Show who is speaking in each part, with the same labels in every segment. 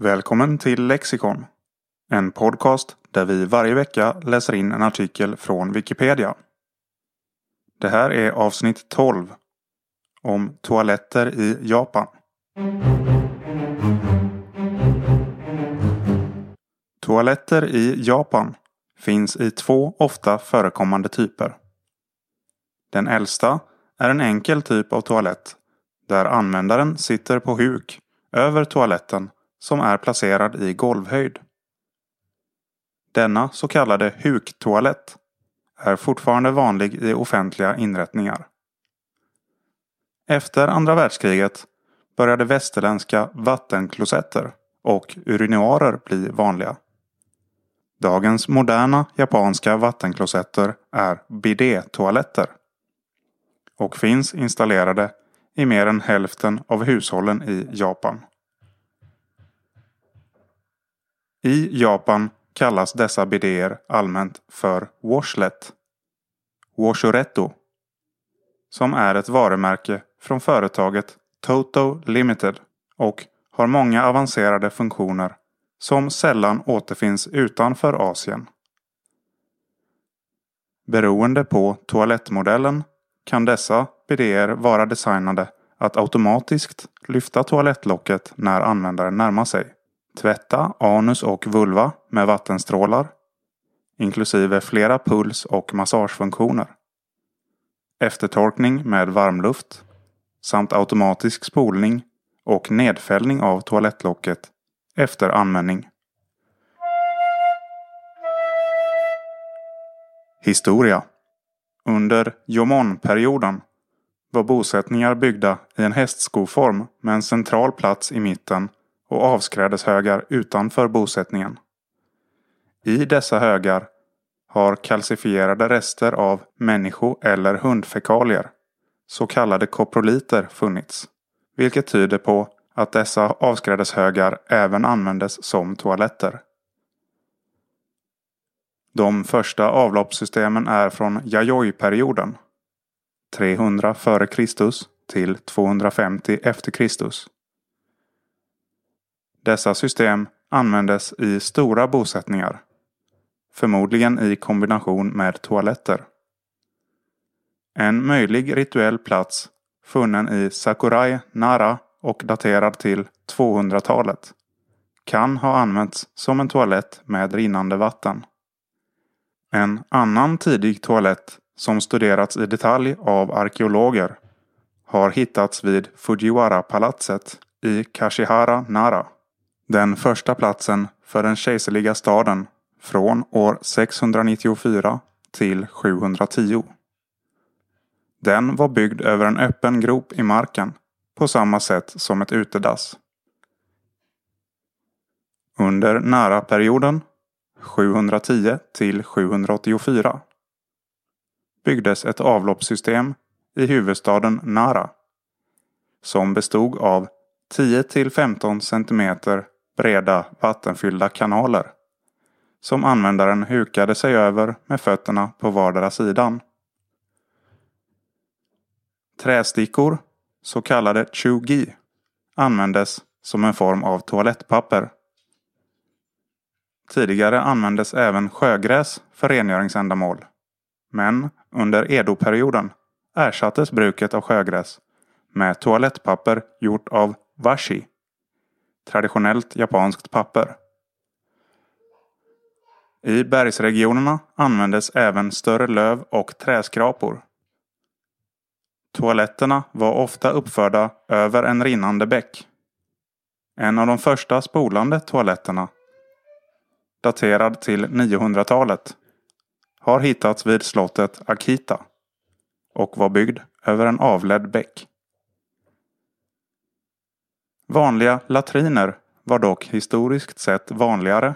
Speaker 1: Välkommen till Lexikon. En podcast där vi varje vecka läser in en artikel från Wikipedia. Det här är avsnitt 12. Om toaletter i Japan. Toaletter i Japan finns i två ofta förekommande typer. Den äldsta är en enkel typ av toalett där användaren sitter på huk över toaletten som är placerad i golvhöjd. Denna så kallade huktoalett är fortfarande vanlig i offentliga inrättningar. Efter andra världskriget började västerländska vattenklosetter och urinoarer bli vanliga. Dagens moderna japanska vattenklosetter är bidétoaletter och finns installerade i mer än hälften av hushållen i Japan. I Japan kallas dessa bidéer allmänt för washlet, ”washoretto”, som är ett varumärke från företaget Toto Limited och har många avancerade funktioner som sällan återfinns utanför Asien. Beroende på toalettmodellen kan dessa bidéer vara designade att automatiskt lyfta toalettlocket när användaren närmar sig. Tvätta anus och vulva med vattenstrålar, inklusive flera puls och massagefunktioner. Eftertorkning med varmluft samt automatisk spolning och nedfällning av toalettlocket efter användning. Historia Under Jomon-perioden var bosättningar byggda i en hästskoform med en central plats i mitten och avskrädeshögar utanför bosättningen. I dessa högar har kalcifierade rester av människo eller hundfekalier, så kallade koproliter, funnits. Vilket tyder på att dessa avskrädeshögar även användes som toaletter. De första avloppssystemen är från Yayoi-perioden, 300 f.Kr. till 250 e.Kr. Dessa system användes i stora bosättningar. Förmodligen i kombination med toaletter. En möjlig rituell plats funnen i Sakurai Nara och daterad till 200-talet kan ha använts som en toalett med rinnande vatten. En annan tidig toalett som studerats i detalj av arkeologer har hittats vid Fujiwara-palatset i Kashihara Nara den första platsen för den kejserliga staden från år 694 till 710. Den var byggd över en öppen grop i marken på samma sätt som ett utedass. Under nära-perioden 710 till 784 byggdes ett avloppssystem i huvudstaden Nara som bestod av 10 till 15 centimeter breda, vattenfyllda kanaler som användaren hukade sig över med fötterna på vardera sidan. Trästickor, så kallade chugi, användes som en form av toalettpapper. Tidigare användes även sjögräs för rengöringsändamål. Men under Edo-perioden ersattes bruket av sjögräs med toalettpapper gjort av washi traditionellt japanskt papper. I bergsregionerna användes även större löv och träskrapor. Toaletterna var ofta uppförda över en rinnande bäck. En av de första spolande toaletterna, daterad till 900-talet, har hittats vid slottet Akita och var byggd över en avledd bäck. Vanliga latriner var dock historiskt sett vanligare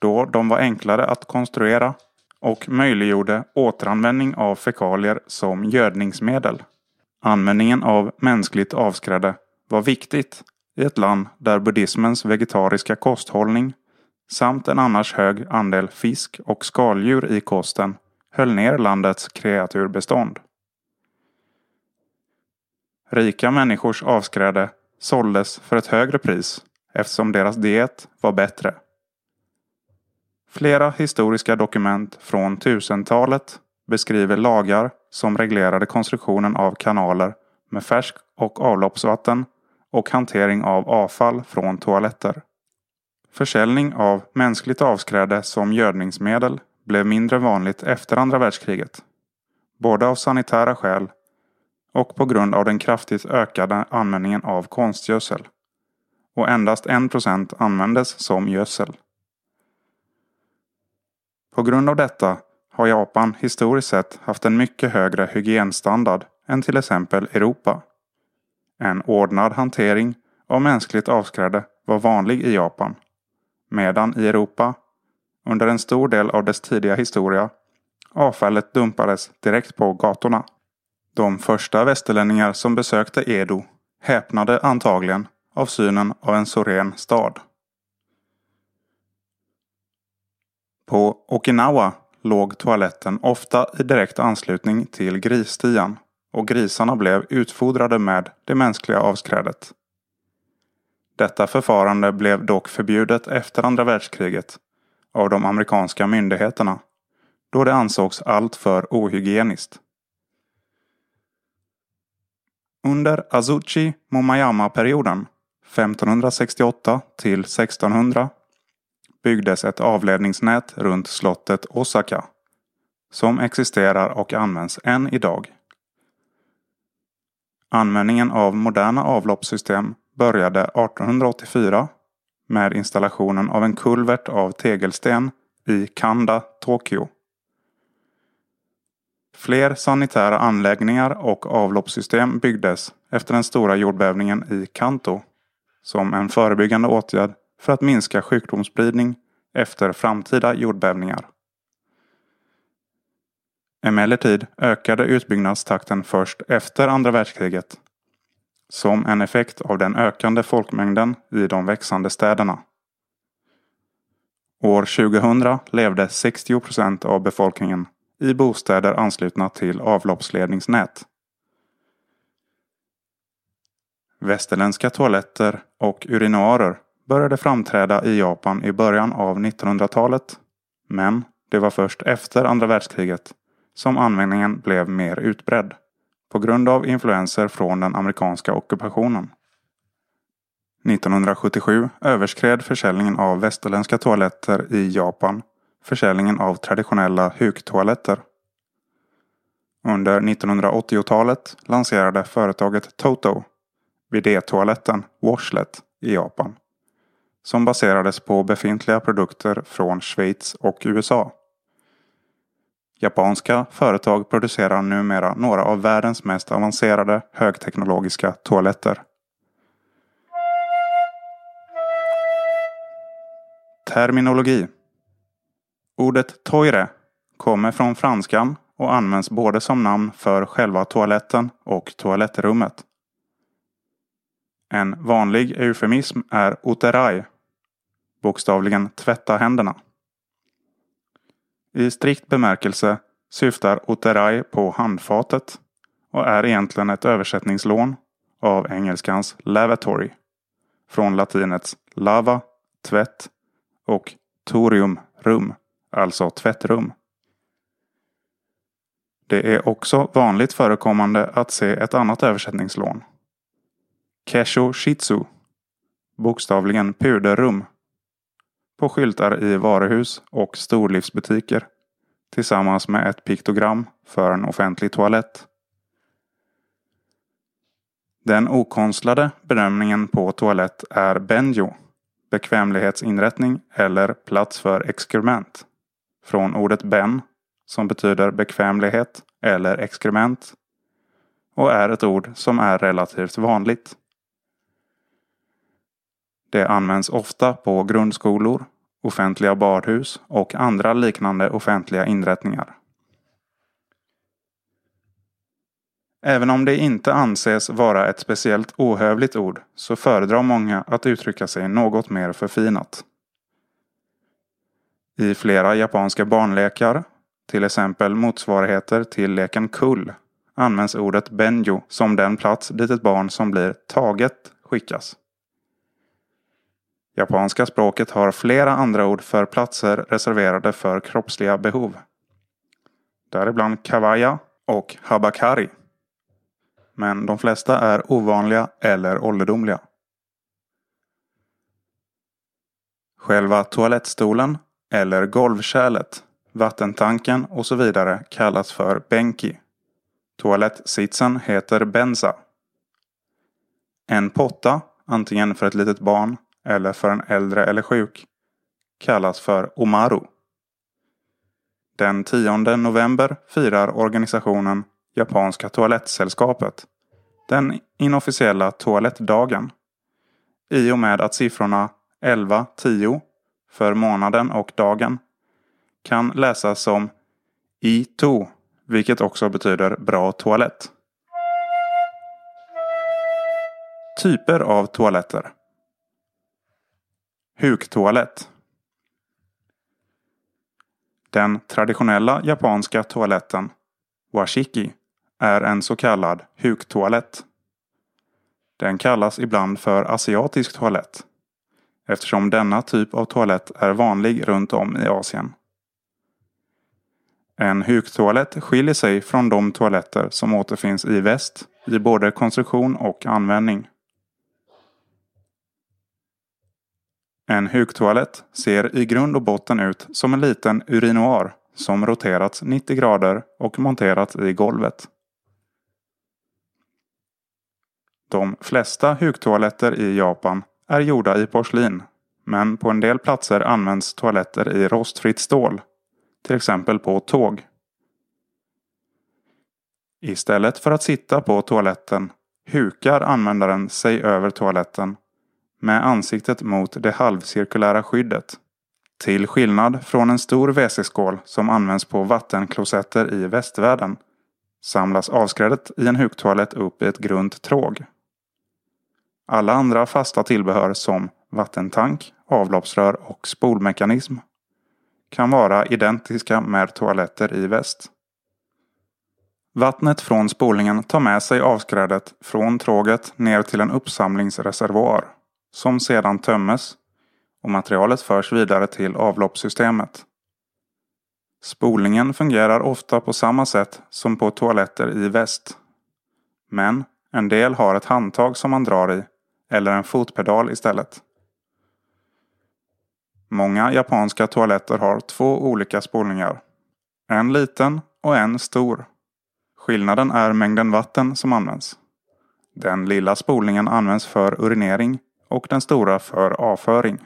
Speaker 1: då de var enklare att konstruera och möjliggjorde återanvändning av fekalier som gödningsmedel. Användningen av mänskligt avskräde var viktigt i ett land där buddhismens vegetariska kosthållning samt en annars hög andel fisk och skaldjur i kosten höll ner landets kreaturbestånd. Rika människors avskräde såldes för ett högre pris eftersom deras diet var bättre. Flera historiska dokument från 1000-talet beskriver lagar som reglerade konstruktionen av kanaler med färsk och avloppsvatten och hantering av avfall från toaletter. Försäljning av mänskligt avskräde som gödningsmedel blev mindre vanligt efter andra världskriget. Både av sanitära skäl och på grund av den kraftigt ökade användningen av konstgödsel. Och endast 1% användes som gödsel. På grund av detta har Japan historiskt sett haft en mycket högre hygienstandard än till exempel Europa. En ordnad hantering av mänskligt avskräde var vanlig i Japan. Medan i Europa, under en stor del av dess tidiga historia, avfallet dumpades direkt på gatorna. De första västerlänningar som besökte Edo häpnade antagligen av synen av en så ren stad. På Okinawa låg toaletten ofta i direkt anslutning till grisstian och grisarna blev utfodrade med det mänskliga avskrädet. Detta förfarande blev dock förbjudet efter andra världskriget av de amerikanska myndigheterna då det ansågs alltför ohygieniskt. Under azuchi momayama perioden 1568 till 1600 byggdes ett avledningsnät runt slottet Osaka som existerar och används än idag. Användningen av moderna avloppssystem började 1884 med installationen av en kulvert av tegelsten i Kanda, Tokyo. Fler sanitära anläggningar och avloppssystem byggdes efter den stora jordbävningen i Kanto som en förebyggande åtgärd för att minska sjukdomsspridning efter framtida jordbävningar. Emellertid ökade utbyggnadstakten först efter andra världskriget som en effekt av den ökande folkmängden i de växande städerna. År 2000 levde 60 procent av befolkningen i bostäder anslutna till avloppsledningsnät. Västerländska toaletter och urinarer började framträda i Japan i början av 1900-talet. Men det var först efter andra världskriget som användningen blev mer utbredd på grund av influenser från den amerikanska ockupationen. 1977 överskred försäljningen av västerländska toaletter i Japan försäljningen av traditionella huktoaletter. Under 1980-talet lanserade företaget Toto vd-toaletten, Washlet i Japan som baserades på befintliga produkter från Schweiz och USA. Japanska företag producerar numera några av världens mest avancerade högteknologiska toaletter. Terminologi Ordet toire kommer från franskan och används både som namn för själva toaletten och toalettrummet. En vanlig eufemism är oteraj, bokstavligen tvätta händerna. I strikt bemärkelse syftar oteraj på handfatet och är egentligen ett översättningslån av engelskans lavatory från latinets lava, tvätt och torium, rum alltså tvättrum. Det är också vanligt förekommande att se ett annat översättningslån. Kesho Shitsu, bokstavligen puderrum, på skyltar i varuhus och storlivsbutiker tillsammans med ett piktogram för en offentlig toalett. Den okonstlade benämningen på toalett är benjo, bekvämlighetsinrättning eller plats för exkrement från ordet ben som betyder bekvämlighet eller exkrement och är ett ord som är relativt vanligt. Det används ofta på grundskolor, offentliga badhus och andra liknande offentliga inrättningar. Även om det inte anses vara ett speciellt ohövligt ord så föredrar många att uttrycka sig något mer förfinat i flera japanska barnlekar, till exempel motsvarigheter till leken kull, används ordet benjo som den plats dit ett barn som blir taget skickas. Japanska språket har flera andra ord för platser reserverade för kroppsliga behov. Däribland kawaya och habakari. Men de flesta är ovanliga eller ålderdomliga. Själva toalettstolen eller golvkärlet, vattentanken och så vidare kallas för benki. Toalettsitsen heter Benza. En potta, antingen för ett litet barn eller för en äldre eller sjuk, kallas för omaru. Den 10 november firar organisationen Japanska toalettsällskapet den inofficiella toalettdagen i och med att siffrorna 11, 10 för månaden och dagen kan läsas som i to, vilket också betyder bra toalett. Typer av toaletter. Huktoalett. Den traditionella japanska toaletten, washiki, är en så kallad huktoalett. Den kallas ibland för asiatisk toalett eftersom denna typ av toalett är vanlig runt om i Asien. En huktoalett skiljer sig från de toaletter som återfinns i väst i både konstruktion och användning. En huktoalett ser i grund och botten ut som en liten urinoar som roterats 90 grader och monterats i golvet. De flesta huktoaletter i Japan är gjorda i porslin, men på en del platser används toaletter i rostfritt stål, till exempel på tåg. Istället för att sitta på toaletten hukar användaren sig över toaletten med ansiktet mot det halvcirkulära skyddet. Till skillnad från en stor WC-skål som används på vattenklosetter i västvärlden samlas avskrädet i en huktoalett upp i ett grunt tråg alla andra fasta tillbehör som vattentank, avloppsrör och spolmekanism kan vara identiska med toaletter i väst. Vattnet från spolningen tar med sig avskrädet från tråget ner till en uppsamlingsreservoar som sedan tömmes och materialet förs vidare till avloppssystemet. Spolningen fungerar ofta på samma sätt som på toaletter i väst. Men en del har ett handtag som man drar i eller en fotpedal istället. Många japanska toaletter har två olika spolningar. En liten och en stor. Skillnaden är mängden vatten som används. Den lilla spolningen används för urinering och den stora för avföring.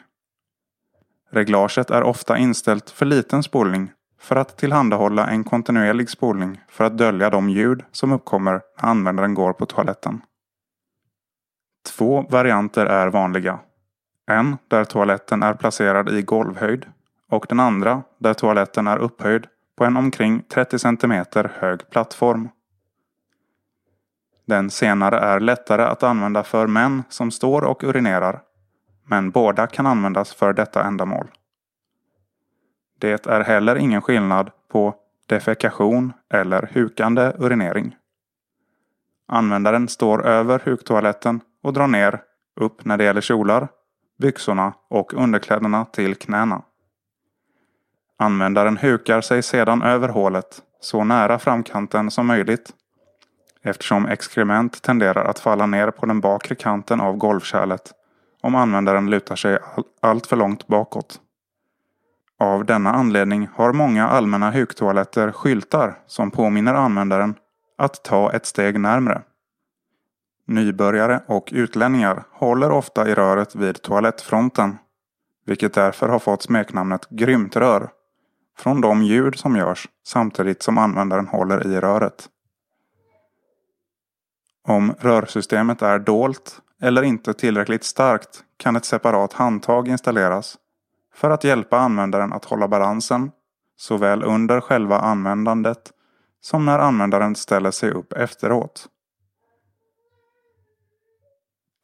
Speaker 1: Reglaget är ofta inställt för liten spolning för att tillhandahålla en kontinuerlig spolning för att dölja de ljud som uppkommer när användaren går på toaletten. Två varianter är vanliga. En där toaletten är placerad i golvhöjd och den andra där toaletten är upphöjd på en omkring 30 cm hög plattform. Den senare är lättare att använda för män som står och urinerar, men båda kan användas för detta ändamål. Det är heller ingen skillnad på defekation eller hukande urinering. Användaren står över huktoaletten och drar ner, upp när det gäller kjolar, byxorna och underkläderna till knäna. Användaren hukar sig sedan över hålet, så nära framkanten som möjligt, eftersom exkrement tenderar att falla ner på den bakre kanten av golvkärlet om användaren lutar sig all, allt för långt bakåt. Av denna anledning har många allmänna huktoaletter skyltar som påminner användaren att ta ett steg närmre. Nybörjare och utlänningar håller ofta i röret vid toalettfronten, vilket därför har fått smeknamnet grymt rör från de ljud som görs samtidigt som användaren håller i röret. Om rörsystemet är dolt eller inte tillräckligt starkt kan ett separat handtag installeras för att hjälpa användaren att hålla balansen såväl under själva användandet som när användaren ställer sig upp efteråt.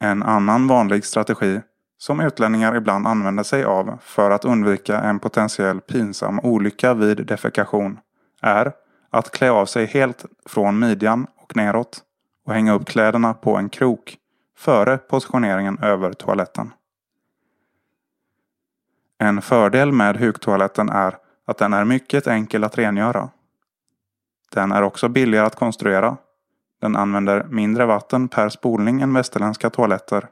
Speaker 1: En annan vanlig strategi som utlänningar ibland använder sig av för att undvika en potentiell pinsam olycka vid defekation är att klä av sig helt från midjan och neråt och hänga upp kläderna på en krok före positioneringen över toaletten. En fördel med huktoaletten är att den är mycket enkel att rengöra. Den är också billigare att konstruera den använder mindre vatten per spolning än västerländska toaletter.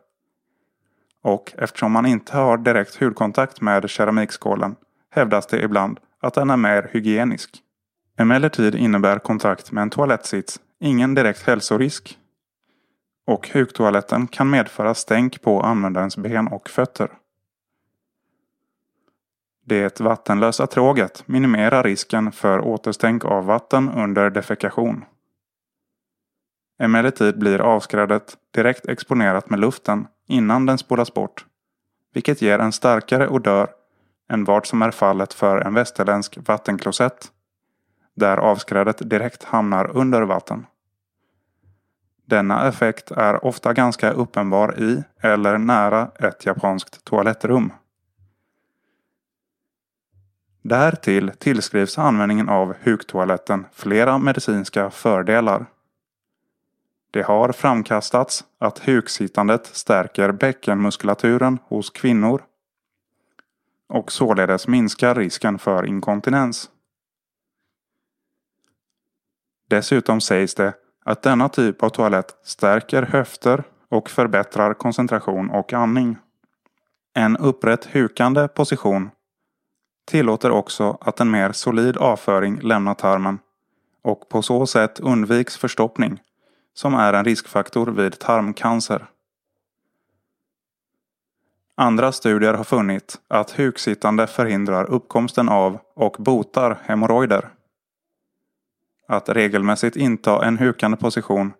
Speaker 1: Och eftersom man inte har direkt hudkontakt med keramikskålen hävdas det ibland att den är mer hygienisk. Emellertid innebär kontakt med en toalettsits ingen direkt hälsorisk. Och huktoaletten kan medföra stänk på användarens ben och fötter. Det vattenlösa tråget minimerar risken för återstänk av vatten under defekation. Emellertid blir avskrädet direkt exponerat med luften innan den spolas bort, vilket ger en starkare odör än vad som är fallet för en västerländsk vattenklosett, där avskrädet direkt hamnar under vatten. Denna effekt är ofta ganska uppenbar i eller nära ett japanskt toalettrum. Därtill tillskrivs användningen av huktoaletten flera medicinska fördelar. Det har framkastats att huksittandet stärker bäckenmuskulaturen hos kvinnor och således minskar risken för inkontinens. Dessutom sägs det att denna typ av toalett stärker höfter och förbättrar koncentration och andning. En upprätt hukande position tillåter också att en mer solid avföring lämnar tarmen och på så sätt undviks förstoppning som är en riskfaktor vid tarmcancer. Andra studier har funnit att huksittande förhindrar uppkomsten av och botar hemorrojder. Att regelmässigt inta en hukande position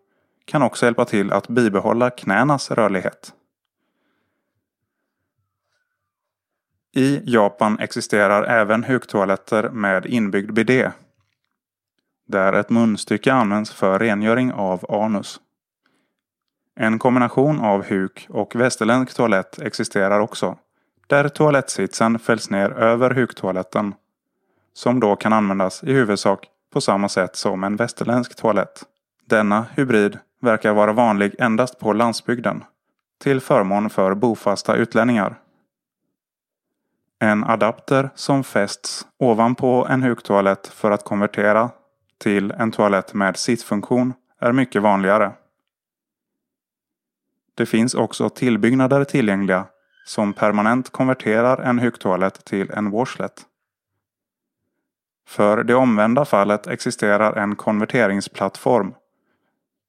Speaker 1: kan också hjälpa till att bibehålla knänas rörlighet. I Japan existerar även huktoaletter med inbyggd bidé där ett munstycke används för rengöring av anus. En kombination av huk och västerländsk toalett existerar också, där toalettsitsen fälls ner över huktoaletten, som då kan användas i huvudsak på samma sätt som en västerländsk toalett. Denna hybrid verkar vara vanlig endast på landsbygden, till förmån för bofasta utlänningar. En adapter som fästs ovanpå en huktoalett för att konvertera till en toalett med sittfunktion är mycket vanligare. Det finns också tillbyggnader tillgängliga som permanent konverterar en högtoalett till en washlet. För det omvända fallet existerar en konverteringsplattform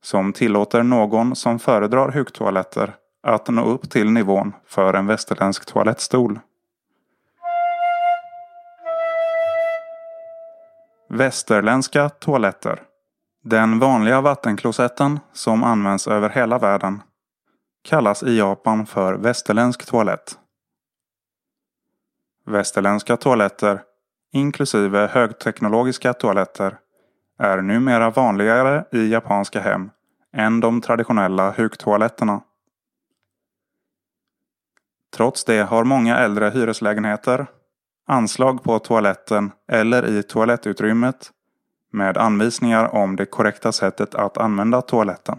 Speaker 1: som tillåter någon som föredrar högtoaletter att nå upp till nivån för en västerländsk toalettstol. Västerländska toaletter. Den vanliga vattenklosetten som används över hela världen kallas i Japan för västerländsk toalett. Västerländska toaletter, inklusive högteknologiska toaletter, är numera vanligare i japanska hem än de traditionella huktoaletterna. Trots det har många äldre hyreslägenheter anslag på toaletten eller i toalettutrymmet med anvisningar om det korrekta sättet att använda toaletten.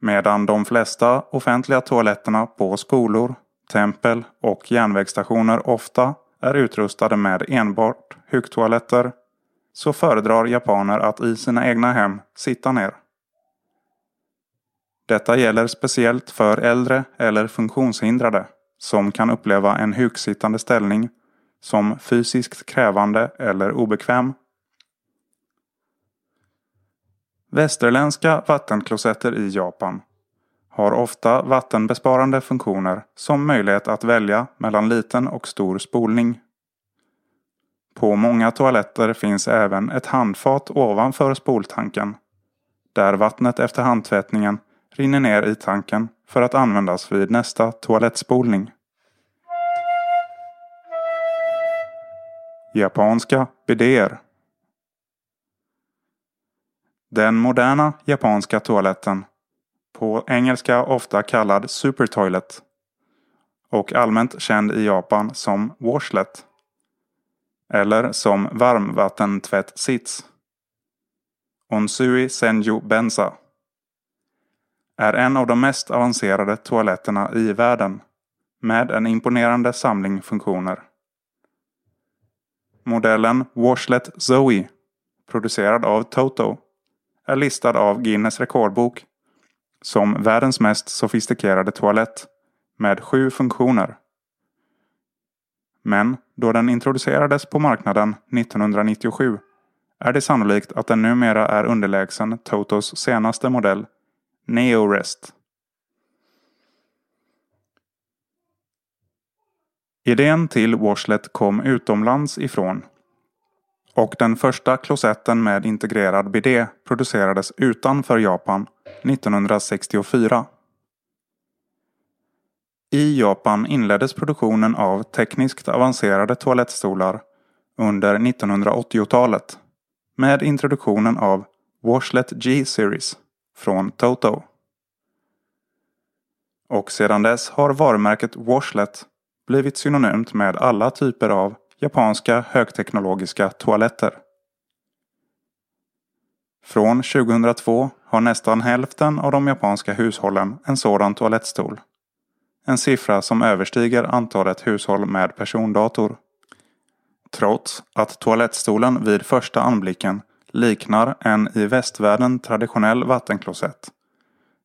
Speaker 1: Medan de flesta offentliga toaletterna på skolor, tempel och järnvägsstationer ofta är utrustade med enbart huktoaletter så föredrar japaner att i sina egna hem sitta ner. Detta gäller speciellt för äldre eller funktionshindrade som kan uppleva en huksittande ställning som fysiskt krävande eller obekväm. Västerländska vattenklosetter i Japan har ofta vattenbesparande funktioner som möjlighet att välja mellan liten och stor spolning. På många toaletter finns även ett handfat ovanför spoltanken där vattnet efter handtvättningen rinner ner i tanken för att användas vid nästa toalettspolning. Japanska bidéer. Den moderna japanska toaletten, på engelska ofta kallad supertoilet och allmänt känd i Japan som washlet eller som varmvattentvättsits. Onsui Senju Bensa är en av de mest avancerade toaletterna i världen med en imponerande samling funktioner. Modellen Washlet Zoe, producerad av Toto, är listad av Guinness rekordbok som världens mest sofistikerade toalett med sju funktioner. Men då den introducerades på marknaden 1997 är det sannolikt att den numera är underlägsen Totos senaste modell Neorest. Idén till Washlet kom utomlands ifrån och den första klosetten med integrerad bidé producerades utanför Japan 1964. I Japan inleddes produktionen av tekniskt avancerade toalettstolar under 1980-talet med introduktionen av Washlet G-series från Toto. Och sedan dess har varumärket Washlet blivit synonymt med alla typer av japanska högteknologiska toaletter. Från 2002 har nästan hälften av de japanska hushållen en sådan toalettstol. En siffra som överstiger antalet hushåll med persondator. Trots att toalettstolen vid första anblicken liknar en i västvärlden traditionell vattenklosett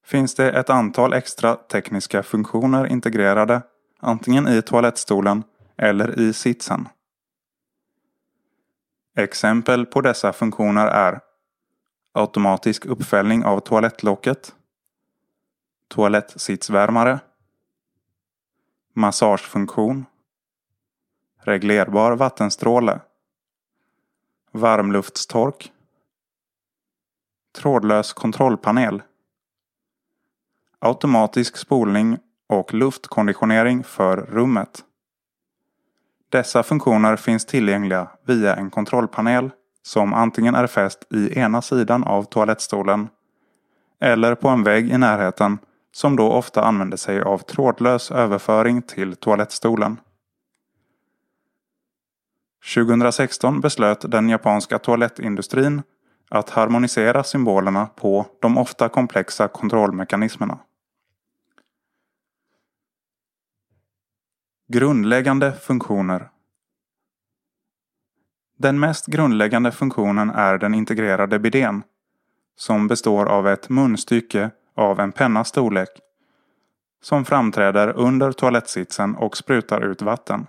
Speaker 1: finns det ett antal extra tekniska funktioner integrerade antingen i toalettstolen eller i sitsen. Exempel på dessa funktioner är automatisk uppfällning av toalettlocket, toalettsitsvärmare, massagefunktion, reglerbar vattenstråle, varmluftstork, trådlös kontrollpanel, automatisk spolning och luftkonditionering för rummet. Dessa funktioner finns tillgängliga via en kontrollpanel som antingen är fäst i ena sidan av toalettstolen eller på en vägg i närheten som då ofta använder sig av trådlös överföring till toalettstolen. 2016 beslöt den japanska toalettindustrin att harmonisera symbolerna på de ofta komplexa kontrollmekanismerna. Grundläggande funktioner Den mest grundläggande funktionen är den integrerade bidén, som består av ett munstycke av en pennas storlek som framträder under toalettsitsen och sprutar ut vatten.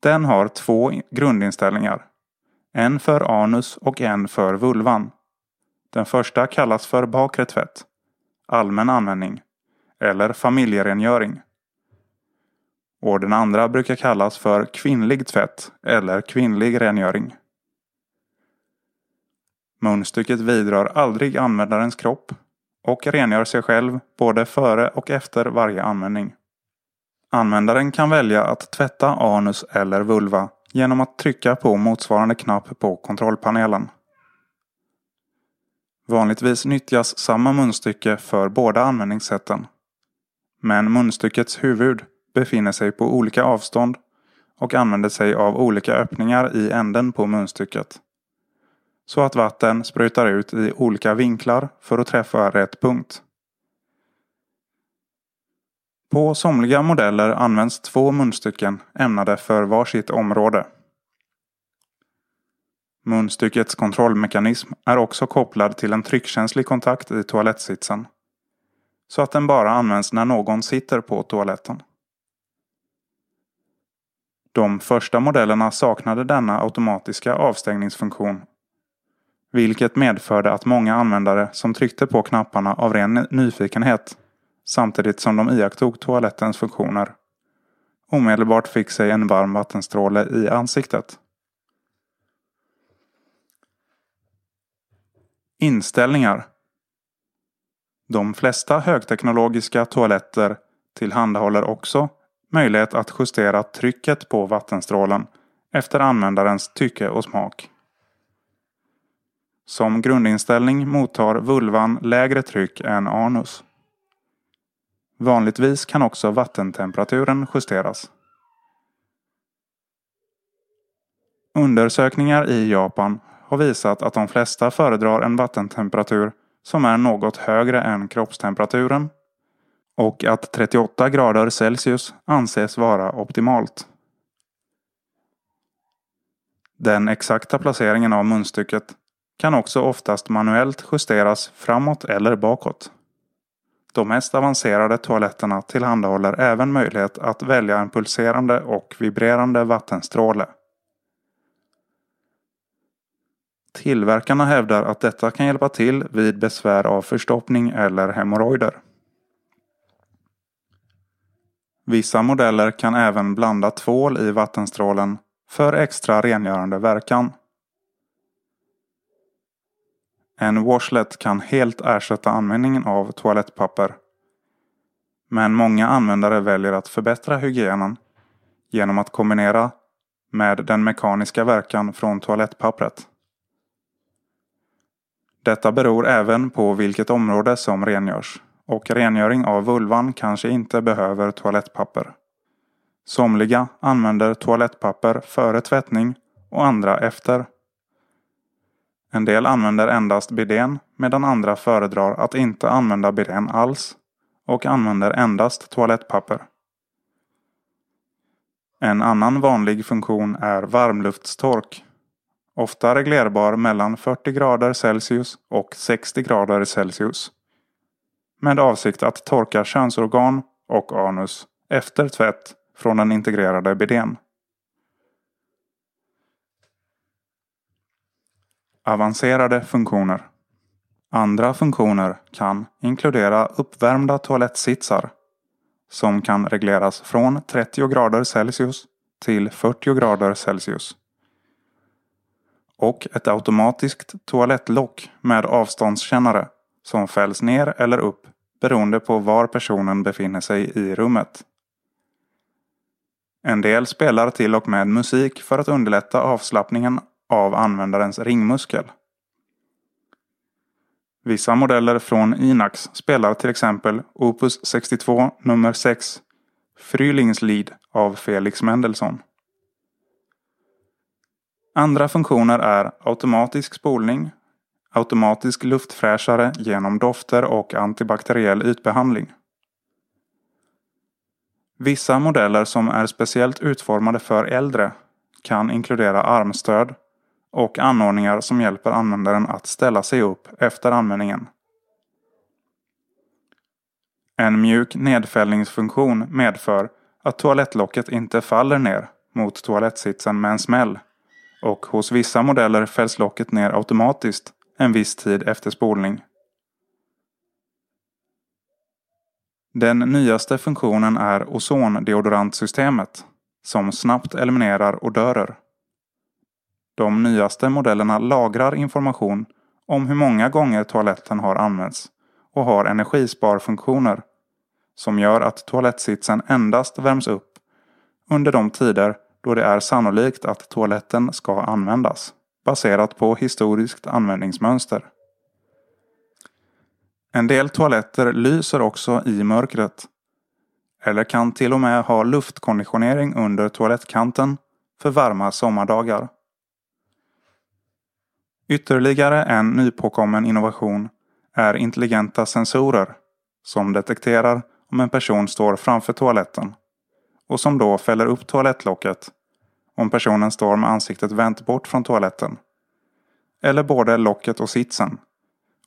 Speaker 1: Den har två grundinställningar. En för anus och en för vulvan. Den första kallas för bakre tvätt, allmän användning eller familjerengöring. Och den andra brukar kallas för kvinnlig tvätt eller kvinnlig rengöring. Munstycket vidrör aldrig användarens kropp och rengör sig själv både före och efter varje användning. Användaren kan välja att tvätta anus eller vulva genom att trycka på motsvarande knapp på kontrollpanelen. Vanligtvis nyttjas samma munstycke för båda användningssätten. Men munstyckets huvud befinner sig på olika avstånd och använder sig av olika öppningar i änden på munstycket. Så att vatten sprutar ut i olika vinklar för att träffa rätt punkt. På somliga modeller används två munstycken ämnade för varsitt område. Munstyckets kontrollmekanism är också kopplad till en tryckkänslig kontakt i toalettsitsen. Så att den bara används när någon sitter på toaletten. De första modellerna saknade denna automatiska avstängningsfunktion. Vilket medförde att många användare som tryckte på knapparna av ren nyfikenhet samtidigt som de iakttog toalettens funktioner. Omedelbart fick sig en varm vattenstråle i ansiktet. Inställningar De flesta högteknologiska toaletter tillhandahåller också möjlighet att justera trycket på vattenstrålen efter användarens tycke och smak. Som grundinställning mottar vulvan lägre tryck än anus. Vanligtvis kan också vattentemperaturen justeras. Undersökningar i Japan har visat att de flesta föredrar en vattentemperatur som är något högre än kroppstemperaturen och att 38 grader Celsius anses vara optimalt. Den exakta placeringen av munstycket kan också oftast manuellt justeras framåt eller bakåt. De mest avancerade toaletterna tillhandahåller även möjlighet att välja en pulserande och vibrerande vattenstråle. Tillverkarna hävdar att detta kan hjälpa till vid besvär av förstoppning eller hemorrojder. Vissa modeller kan även blanda tvål i vattenstrålen för extra rengörande verkan. En washlet kan helt ersätta användningen av toalettpapper. Men många användare väljer att förbättra hygienen genom att kombinera med den mekaniska verkan från toalettpappret. Detta beror även på vilket område som rengörs och rengöring av vulvan kanske inte behöver toalettpapper. Somliga använder toalettpapper före tvättning och andra efter. En del använder endast bidén medan andra föredrar att inte använda bidén alls och använder endast toalettpapper. En annan vanlig funktion är varmluftstork. Ofta reglerbar mellan 40 grader Celsius och 60 grader Celsius. Med avsikt att torka könsorgan och anus efter tvätt från den integrerade bidén. avancerade funktioner. Andra funktioner kan inkludera uppvärmda toalettsitsar som kan regleras från 30 grader Celsius till 40 grader Celsius. Och ett automatiskt toalettlock med avståndskännare som fälls ner eller upp beroende på var personen befinner sig i rummet. En del spelar till och med musik för att underlätta avslappningen av användarens ringmuskel. Vissa modeller från Inax spelar till exempel Opus 62 nummer 6 Frühlingslied av Felix Mendelssohn. Andra funktioner är automatisk spolning, automatisk luftfräschare genom dofter och antibakteriell ytbehandling. Vissa modeller som är speciellt utformade för äldre kan inkludera armstöd, och anordningar som hjälper användaren att ställa sig upp efter användningen. En mjuk nedfällningsfunktion medför att toalettlocket inte faller ner mot toalettsitsen med en smäll och hos vissa modeller fälls locket ner automatiskt en viss tid efter spolning. Den nyaste funktionen är ozondeodorantsystemet som snabbt eliminerar odörer. De nyaste modellerna lagrar information om hur många gånger toaletten har använts och har energisparfunktioner som gör att toalettsitsen endast värms upp under de tider då det är sannolikt att toaletten ska användas baserat på historiskt användningsmönster. En del toaletter lyser också i mörkret eller kan till och med ha luftkonditionering under toalettkanten för varma sommardagar. Ytterligare en nypåkommen innovation är intelligenta sensorer som detekterar om en person står framför toaletten och som då fäller upp toalettlocket om personen står med ansiktet vänt bort från toaletten. Eller både locket och sitsen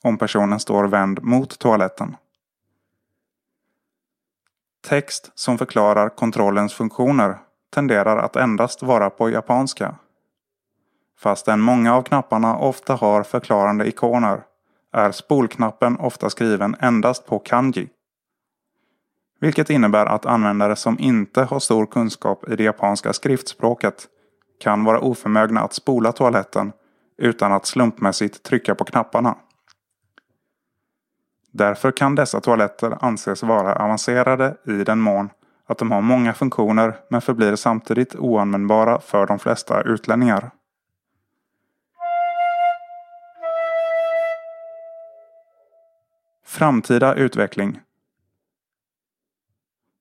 Speaker 1: om personen står vänd mot toaletten. Text som förklarar kontrollens funktioner tenderar att endast vara på japanska Fastän många av knapparna ofta har förklarande ikoner är spolknappen ofta skriven endast på kanji. Vilket innebär att användare som inte har stor kunskap i det japanska skriftspråket kan vara oförmögna att spola toaletten utan att slumpmässigt trycka på knapparna. Därför kan dessa toaletter anses vara avancerade i den mån att de har många funktioner men förblir samtidigt oanvändbara för de flesta utlänningar. Framtida utveckling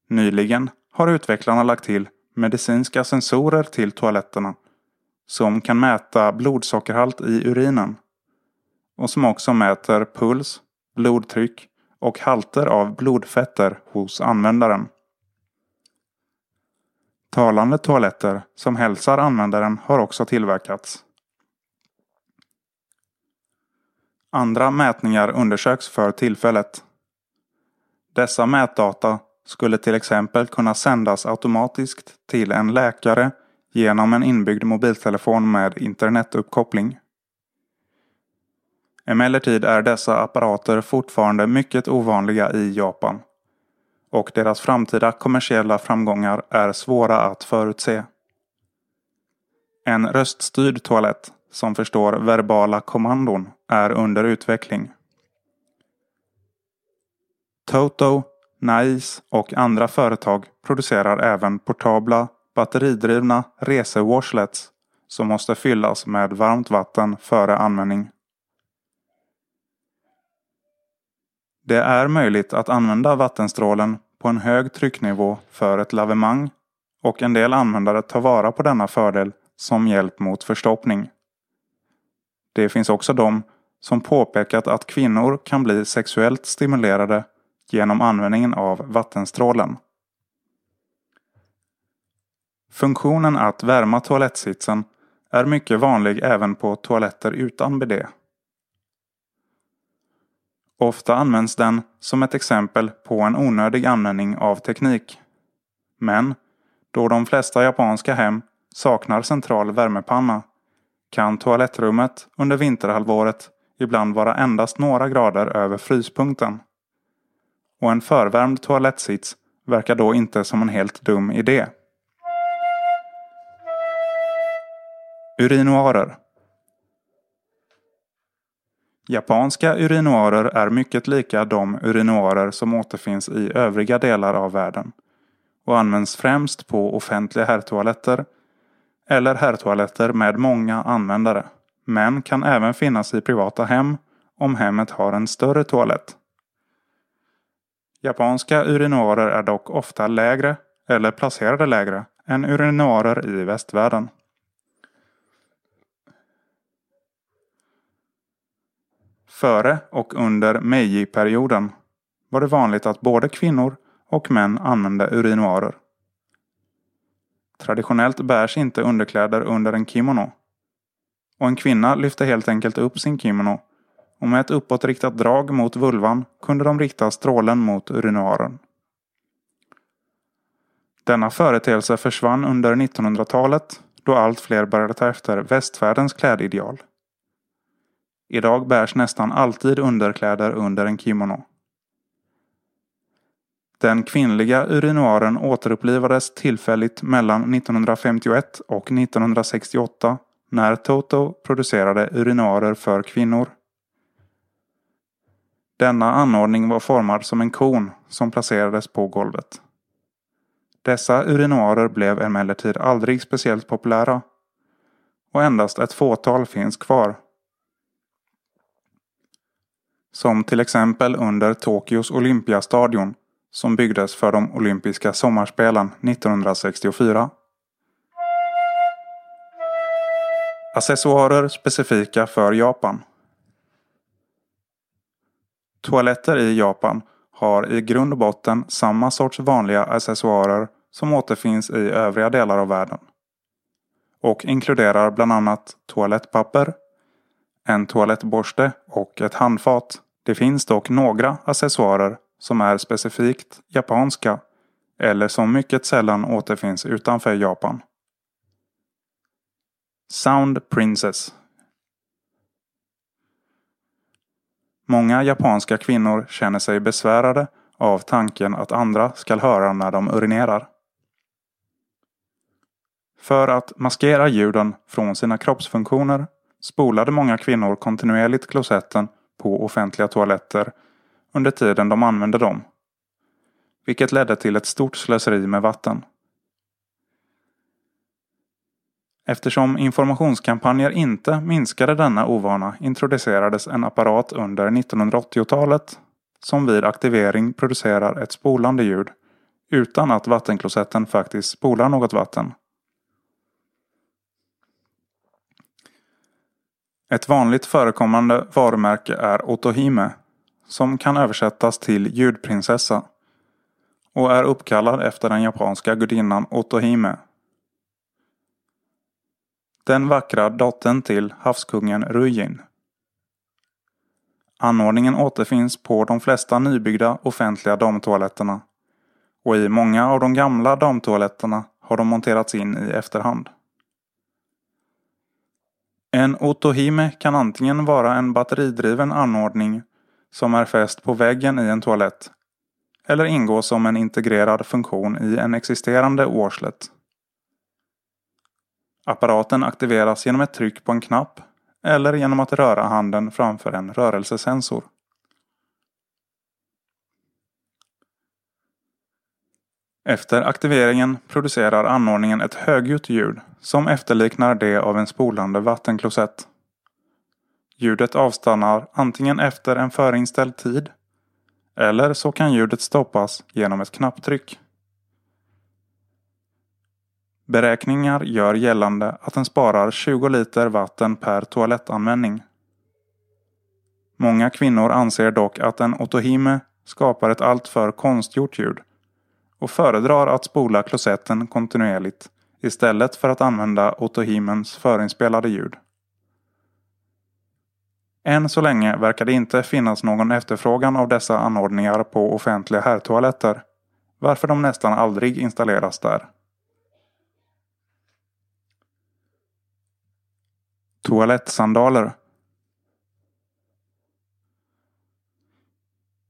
Speaker 1: Nyligen har utvecklarna lagt till medicinska sensorer till toaletterna som kan mäta blodsockerhalt i urinen och som också mäter puls, blodtryck och halter av blodfetter hos användaren. Talande toaletter som hälsar användaren har också tillverkats. Andra mätningar undersöks för tillfället. Dessa mätdata skulle till exempel kunna sändas automatiskt till en läkare genom en inbyggd mobiltelefon med internetuppkoppling. Emellertid är dessa apparater fortfarande mycket ovanliga i Japan och deras framtida kommersiella framgångar är svåra att förutse. En röststyrd toalett som förstår verbala kommandon är under utveckling. Toto, Nais och andra företag producerar även portabla batteridrivna resewashlets som måste fyllas med varmt vatten före användning. Det är möjligt att använda vattenstrålen på en hög trycknivå för ett lavemang och en del användare tar vara på denna fördel som hjälp mot förstoppning. Det finns också de som påpekat att kvinnor kan bli sexuellt stimulerade genom användningen av vattenstrålen. Funktionen att värma toalettsitsen är mycket vanlig även på toaletter utan bidé. Ofta används den som ett exempel på en onödig användning av teknik. Men då de flesta japanska hem saknar central värmepanna kan toalettrummet under vinterhalvåret ibland vara endast några grader över fryspunkten. Och en förvärmd toalettsits verkar då inte som en helt dum idé. Urinoarer Japanska urinoarer är mycket lika de urinoarer som återfinns i övriga delar av världen och används främst på offentliga herrtoaletter eller herrtoaletter med många användare men kan även finnas i privata hem om hemmet har en större toalett. Japanska urinoarer är dock ofta lägre, eller placerade lägre, än urinoarer i västvärlden. Före och under Meiji-perioden var det vanligt att både kvinnor och män använde urinoarer. Traditionellt bärs inte underkläder under en kimono och en kvinna lyfte helt enkelt upp sin kimono och med ett uppåtriktat drag mot vulvan kunde de rikta strålen mot urinoaren. Denna företeelse försvann under 1900-talet då allt fler började ta efter västvärldens klädideal. Idag bärs nästan alltid underkläder under en kimono. Den kvinnliga urinoaren återupplivades tillfälligt mellan 1951 och 1968 när Toto producerade urinarer för kvinnor. Denna anordning var formad som en kon som placerades på golvet. Dessa urinarer blev emellertid aldrig speciellt populära och endast ett fåtal finns kvar. Som till exempel under Tokyos Olympiastadion som byggdes för de olympiska sommarspelen 1964. Accessoarer specifika för Japan. Toaletter i Japan har i grund och botten samma sorts vanliga accessoarer som återfinns i övriga delar av världen. Och inkluderar bland annat toalettpapper, en toalettborste och ett handfat. Det finns dock några accessoarer som är specifikt japanska eller som mycket sällan återfinns utanför Japan. Sound Princess. Många japanska kvinnor känner sig besvärade av tanken att andra ska höra när de urinerar. För att maskera ljuden från sina kroppsfunktioner spolade många kvinnor kontinuerligt klosetten på offentliga toaletter under tiden de använde dem. Vilket ledde till ett stort slöseri med vatten. Eftersom informationskampanjer inte minskade denna ovana introducerades en apparat under 1980-talet som vid aktivering producerar ett spolande ljud utan att vattenklosetten faktiskt spolar något vatten. Ett vanligt förekommande varumärke är Otohime som kan översättas till ljudprinsessa och är uppkallad efter den japanska gudinnan Otohime den vackra dottern till havskungen Rujin. Anordningen återfinns på de flesta nybyggda offentliga damtoaletterna och i många av de gamla damtoaletterna har de monterats in i efterhand. En otohime kan antingen vara en batteridriven anordning som är fäst på väggen i en toalett eller ingå som en integrerad funktion i en existerande årslet. Apparaten aktiveras genom ett tryck på en knapp eller genom att röra handen framför en rörelsesensor. Efter aktiveringen producerar anordningen ett högljutt ljud som efterliknar det av en spolande vattenklosett. Ljudet avstannar antingen efter en förinställd tid eller så kan ljudet stoppas genom ett knapptryck. Beräkningar gör gällande att den sparar 20 liter vatten per toalettanvändning. Många kvinnor anser dock att en otohime skapar ett alltför konstgjort ljud och föredrar att spola klosetten kontinuerligt istället för att använda otohimens förinspelade ljud. Än så länge verkar det inte finnas någon efterfrågan av dessa anordningar på offentliga herrtoaletter, varför de nästan aldrig installeras där. toalettsandaler.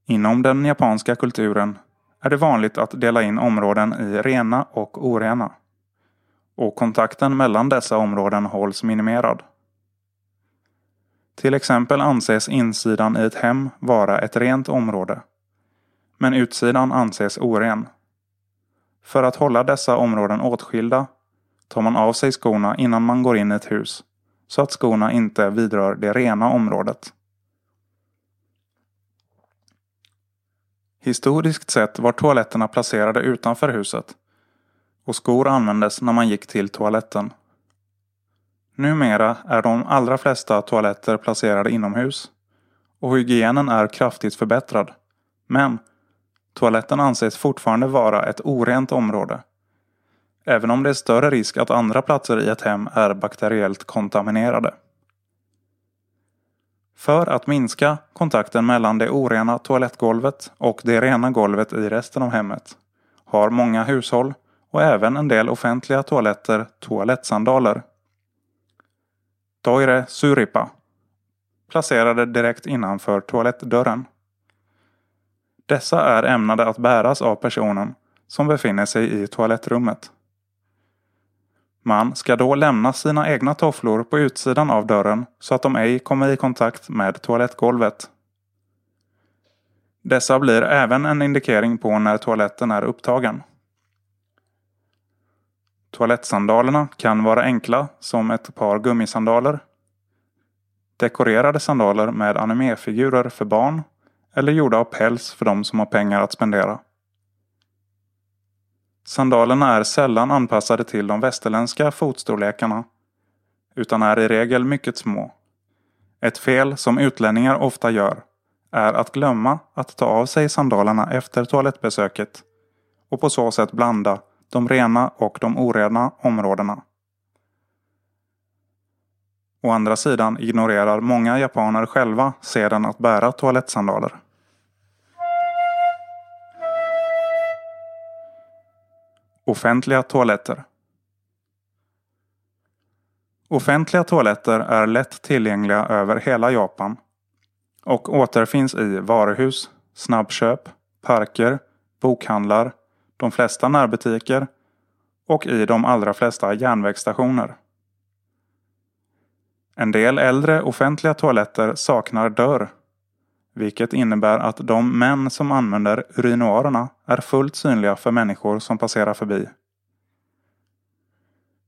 Speaker 1: Inom den japanska kulturen är det vanligt att dela in områden i rena och orena. Och kontakten mellan dessa områden hålls minimerad. Till exempel anses insidan i ett hem vara ett rent område. Men utsidan anses oren. För att hålla dessa områden åtskilda tar man av sig skorna innan man går in i ett hus så att skorna inte vidrör det rena området. Historiskt sett var toaletterna placerade utanför huset och skor användes när man gick till toaletten. Numera är de allra flesta toaletter placerade inomhus och hygienen är kraftigt förbättrad. Men toaletten anses fortfarande vara ett orent område även om det är större risk att andra platser i ett hem är bakteriellt kontaminerade. För att minska kontakten mellan det orena toalettgolvet och det rena golvet i resten av hemmet har många hushåll och även en del offentliga toaletter toalettsandaler. Toire Suripa placerade direkt innanför toalettdörren. Dessa är ämnade att bäras av personen som befinner sig i toalettrummet. Man ska då lämna sina egna tofflor på utsidan av dörren så att de ej kommer i kontakt med toalettgolvet. Dessa blir även en indikering på när toaletten är upptagen. Toalettsandalerna kan vara enkla som ett par gummisandaler. Dekorerade sandaler med animefigurer för barn eller gjorda av päls för de som har pengar att spendera. Sandalerna är sällan anpassade till de västerländska fotstorlekarna, utan är i regel mycket små. Ett fel som utlänningar ofta gör är att glömma att ta av sig sandalerna efter toalettbesöket och på så sätt blanda de rena och de orena områdena. Å andra sidan ignorerar många japaner själva sedan att bära toalettsandaler. Offentliga toaletter. Offentliga toaletter är lätt tillgängliga över hela Japan och återfinns i varuhus, snabbköp, parker, bokhandlar, de flesta närbutiker och i de allra flesta järnvägsstationer. En del äldre offentliga toaletter saknar dörr vilket innebär att de män som använder urinoarerna är fullt synliga för människor som passerar förbi.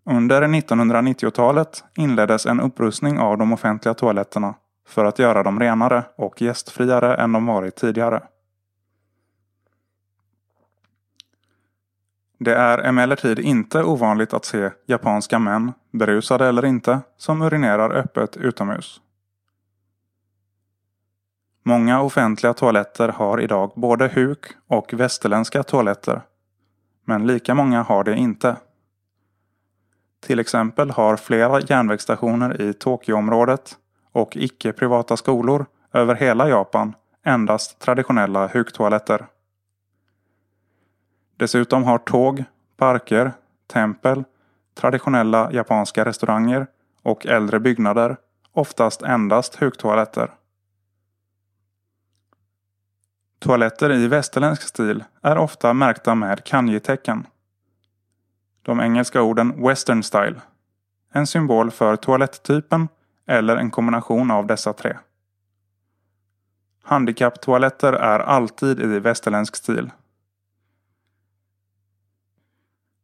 Speaker 1: Under 1990-talet inleddes en upprustning av de offentliga toaletterna för att göra dem renare och gästfriare än de varit tidigare. Det är emellertid inte ovanligt att se japanska män, berusade eller inte, som urinerar öppet utomhus. Många offentliga toaletter har idag både huk och västerländska toaletter. Men lika många har det inte. Till exempel har flera järnvägsstationer i Tokyoområdet och icke-privata skolor över hela Japan endast traditionella huktoaletter. Dessutom har tåg, parker, tempel, traditionella japanska restauranger och äldre byggnader oftast endast huktoaletter. Toaletter i västerländsk stil är ofta märkta med kanji De engelska orden western style. En symbol för toaletttypen eller en kombination av dessa tre. Handikapptoaletter är alltid i västerländsk stil.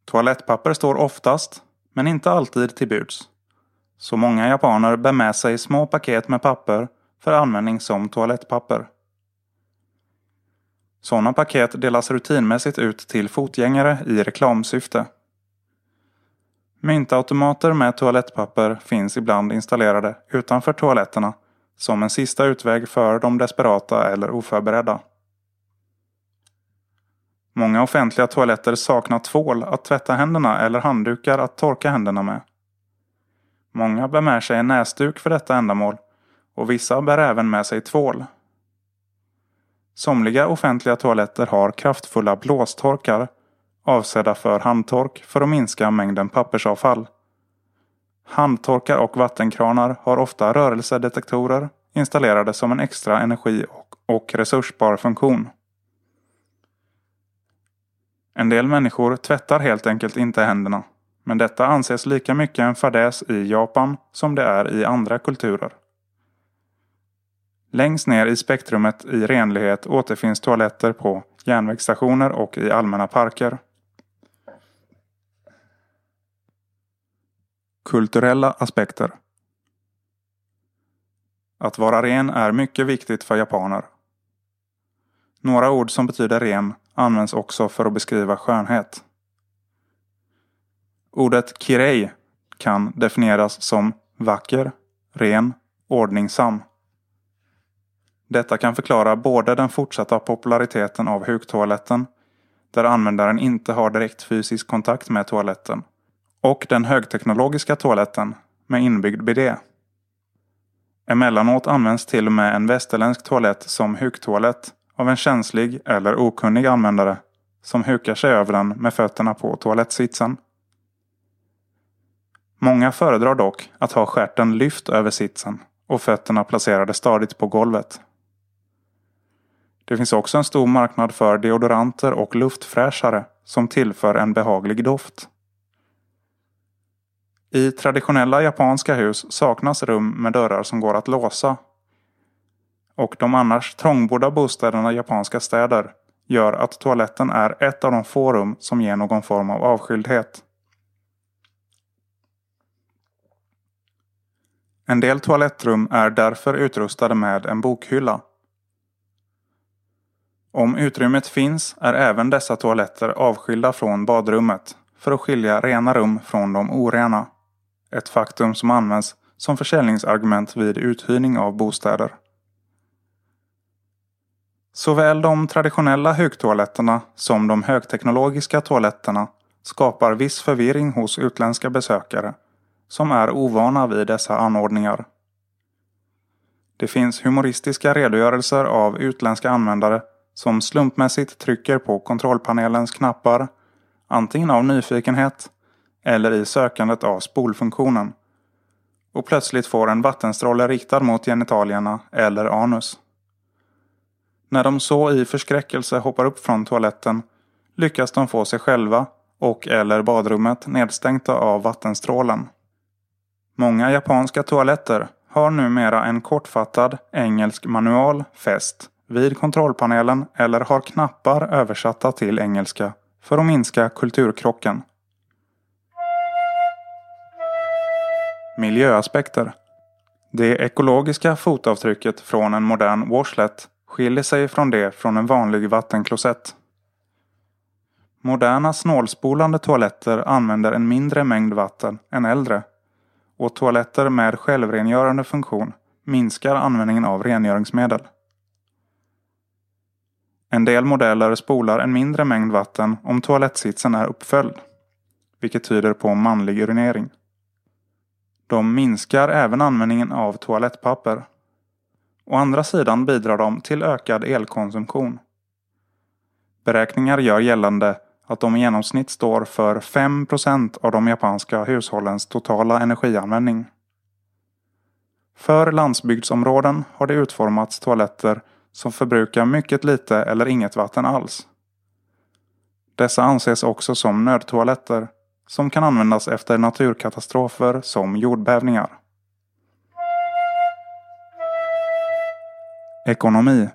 Speaker 1: Toalettpapper står oftast, men inte alltid till buds. Så många japaner bär med sig små paket med papper för användning som toalettpapper. Sådana paket delas rutinmässigt ut till fotgängare i reklamsyfte. Myntautomater med toalettpapper finns ibland installerade utanför toaletterna som en sista utväg för de desperata eller oförberedda. Många offentliga toaletter saknar tvål att tvätta händerna eller handdukar att torka händerna med. Många bär med sig en näsduk för detta ändamål och vissa bär även med sig tvål. Somliga offentliga toaletter har kraftfulla blåstorkar avsedda för handtork för att minska mängden pappersavfall. Handtorkar och vattenkranar har ofta rörelsedetektorer installerade som en extra energi och, och funktion. En del människor tvättar helt enkelt inte händerna, men detta anses lika mycket en fadäs i Japan som det är i andra kulturer. Längst ner i spektrumet i renlighet återfinns toaletter på järnvägsstationer och i allmänna parker. Kulturella aspekter Att vara ren är mycket viktigt för japaner. Några ord som betyder ren används också för att beskriva skönhet. Ordet kirei kan definieras som vacker, ren, ordningsam. Detta kan förklara både den fortsatta populariteten av huktoaletten, där användaren inte har direkt fysisk kontakt med toaletten, och den högteknologiska toaletten med inbyggd bidé. Emellanåt används till och med en västerländsk toalett som huktoalett av en känslig eller okunnig användare som hukar sig över den med fötterna på toalettsitsen. Många föredrar dock att ha skärten lyft över sitsen och fötterna placerade stadigt på golvet det finns också en stor marknad för deodoranter och luftfräschare som tillför en behaglig doft. I traditionella japanska hus saknas rum med dörrar som går att låsa. Och de annars trångbodda bostäderna i japanska städer gör att toaletten är ett av de få rum som ger någon form av avskildhet. En del toalettrum är därför utrustade med en bokhylla om utrymmet finns är även dessa toaletter avskilda från badrummet för att skilja rena rum från de orena. Ett faktum som används som försäljningsargument vid uthyrning av bostäder. Såväl de traditionella högtoaletterna som de högteknologiska toaletterna skapar viss förvirring hos utländska besökare som är ovana vid dessa anordningar. Det finns humoristiska redogörelser av utländska användare som slumpmässigt trycker på kontrollpanelens knappar, antingen av nyfikenhet eller i sökandet av spolfunktionen och plötsligt får en vattenstråle riktad mot genitalierna eller anus. När de så i förskräckelse hoppar upp från toaletten lyckas de få sig själva och eller badrummet nedstänkta av vattenstrålen. Många japanska toaletter har numera en kortfattad engelsk manual fäst vid kontrollpanelen eller har knappar översatta till engelska för att minska kulturkrocken. Miljöaspekter Det ekologiska fotavtrycket från en modern washlet skiljer sig från det från en vanlig vattenklosett. Moderna snålspolande toaletter använder en mindre mängd vatten än äldre och toaletter med självrengörande funktion minskar användningen av rengöringsmedel. En del modeller spolar en mindre mängd vatten om toalettsitsen är uppföljd, vilket tyder på manlig urinering. De minskar även användningen av toalettpapper. Å andra sidan bidrar de till ökad elkonsumtion. Beräkningar gör gällande att de i genomsnitt står för 5 av de japanska hushållens totala energianvändning. För landsbygdsområden har det utformats toaletter som förbrukar mycket lite eller inget vatten alls. Dessa anses också som nödtoaletter som kan användas efter naturkatastrofer som jordbävningar. Ekonomi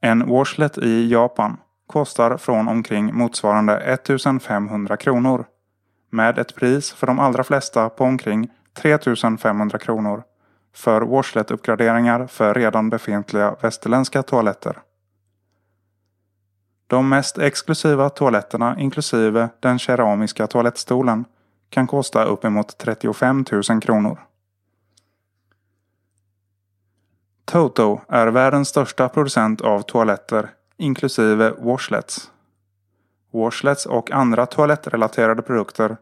Speaker 1: En washlet i Japan kostar från omkring motsvarande 1500 kronor med ett pris för de allra flesta på omkring 3500 kronor för washlet-uppgraderingar för redan befintliga västerländska toaletter. De mest exklusiva toaletterna inklusive den keramiska toalettstolen kan kosta uppemot 35 000 kronor. Toto är världens största producent av toaletter inklusive washlets. Washlets och andra toalettrelaterade produkter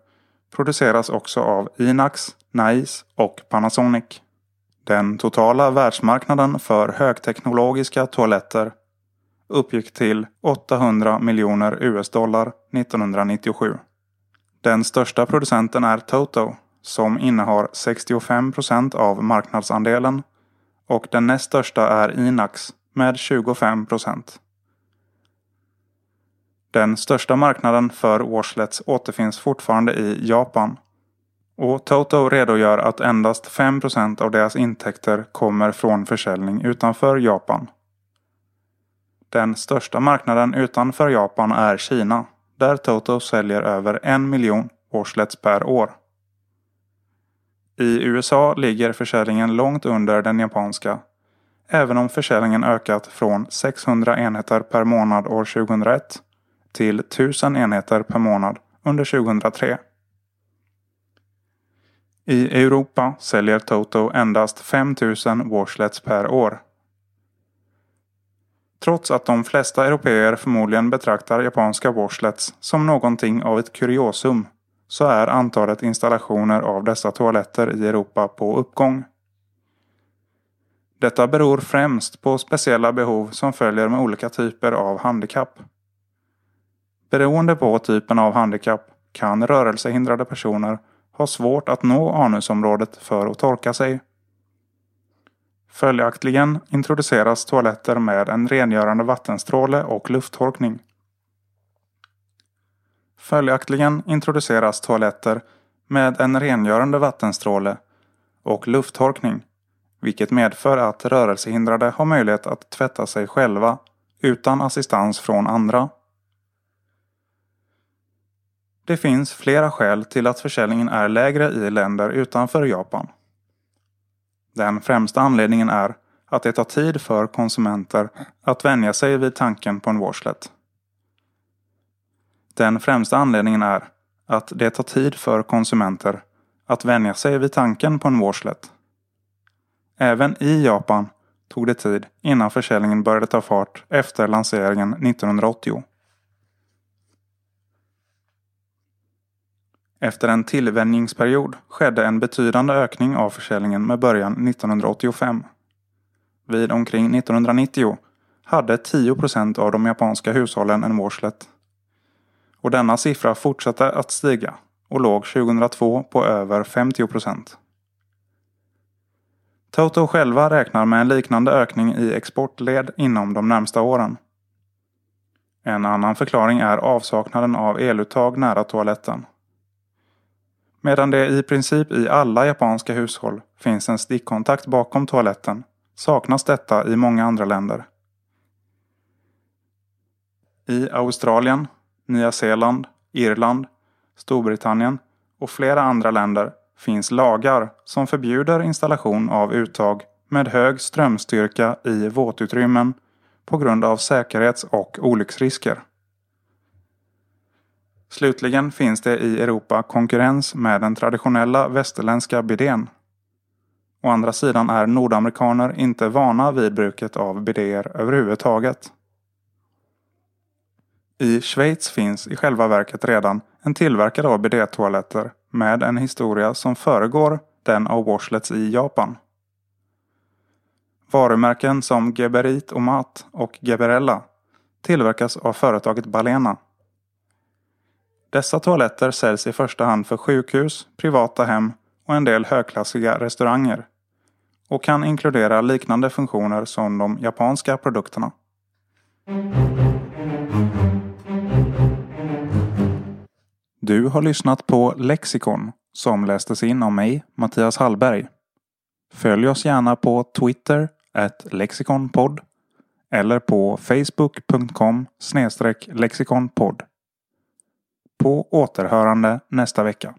Speaker 1: produceras också av Inax, Nice och Panasonic. Den totala världsmarknaden för högteknologiska toaletter uppgick till 800 miljoner US-dollar 1997. Den största producenten är Toto som innehar 65 procent av marknadsandelen och den näst största är Inax med 25 procent. Den största marknaden för washlets återfinns fortfarande i Japan och Toto redogör att endast 5 av deras intäkter kommer från försäljning utanför Japan. Den största marknaden utanför Japan är Kina, där Toto säljer över en miljon årslets per år. I USA ligger försäljningen långt under den japanska, även om försäljningen ökat från 600 enheter per månad år 2001 till 1000 enheter per månad under 2003. I Europa säljer Toto endast 5000 washlets per år. Trots att de flesta européer förmodligen betraktar japanska washlets som någonting av ett kuriosum så är antalet installationer av dessa toaletter i Europa på uppgång. Detta beror främst på speciella behov som följer med olika typer av handikapp. Beroende på typen av handikapp kan rörelsehindrade personer har svårt att nå anusområdet för att torka sig. Följaktligen introduceras toaletter med en rengörande vattenstråle och lufttorkning. Följaktligen introduceras toaletter med en rengörande vattenstråle och lufttorkning, vilket medför att rörelsehindrade har möjlighet att tvätta sig själva utan assistans från andra. Det finns flera skäl till att försäljningen är lägre i länder utanför Japan. Den främsta anledningen är att det tar tid för konsumenter att vänja sig vid tanken på en washlet. Den främsta anledningen är att det tar tid för konsumenter att vänja sig vid tanken på en washlet. Även i Japan tog det tid innan försäljningen började ta fart efter lanseringen 1980. Efter en tillvänjningsperiod skedde en betydande ökning av försäljningen med början 1985. Vid omkring 1990 hade 10 av de japanska hushållen en Washlet. Och denna siffra fortsatte att stiga och låg 2002 på över 50 Toto själva räknar med en liknande ökning i exportled inom de närmsta åren. En annan förklaring är avsaknaden av eluttag nära toaletten. Medan det i princip i alla japanska hushåll finns en stickkontakt bakom toaletten saknas detta i många andra länder. I Australien, Nya Zeeland, Irland, Storbritannien och flera andra länder finns lagar som förbjuder installation av uttag med hög strömstyrka i våtutrymmen på grund av säkerhets och olycksrisker. Slutligen finns det i Europa konkurrens med den traditionella västerländska bidén. Å andra sidan är nordamerikaner inte vana vid bruket av bidéer överhuvudtaget. I Schweiz finns i själva verket redan en tillverkare av bidétoaletter med en historia som föregår den av washlets i Japan. Varumärken som Geberit och Mat och Geberella tillverkas av företaget Balena dessa toaletter säljs i första hand för sjukhus, privata hem och en del högklassiga restauranger och kan inkludera liknande funktioner som de japanska produkterna. Du har lyssnat på Lexikon som lästes in av mig, Mattias Hallberg. Följ oss gärna på Twitter, lexikonpodd eller på facebook.com lexikonpodd. På återhörande nästa vecka.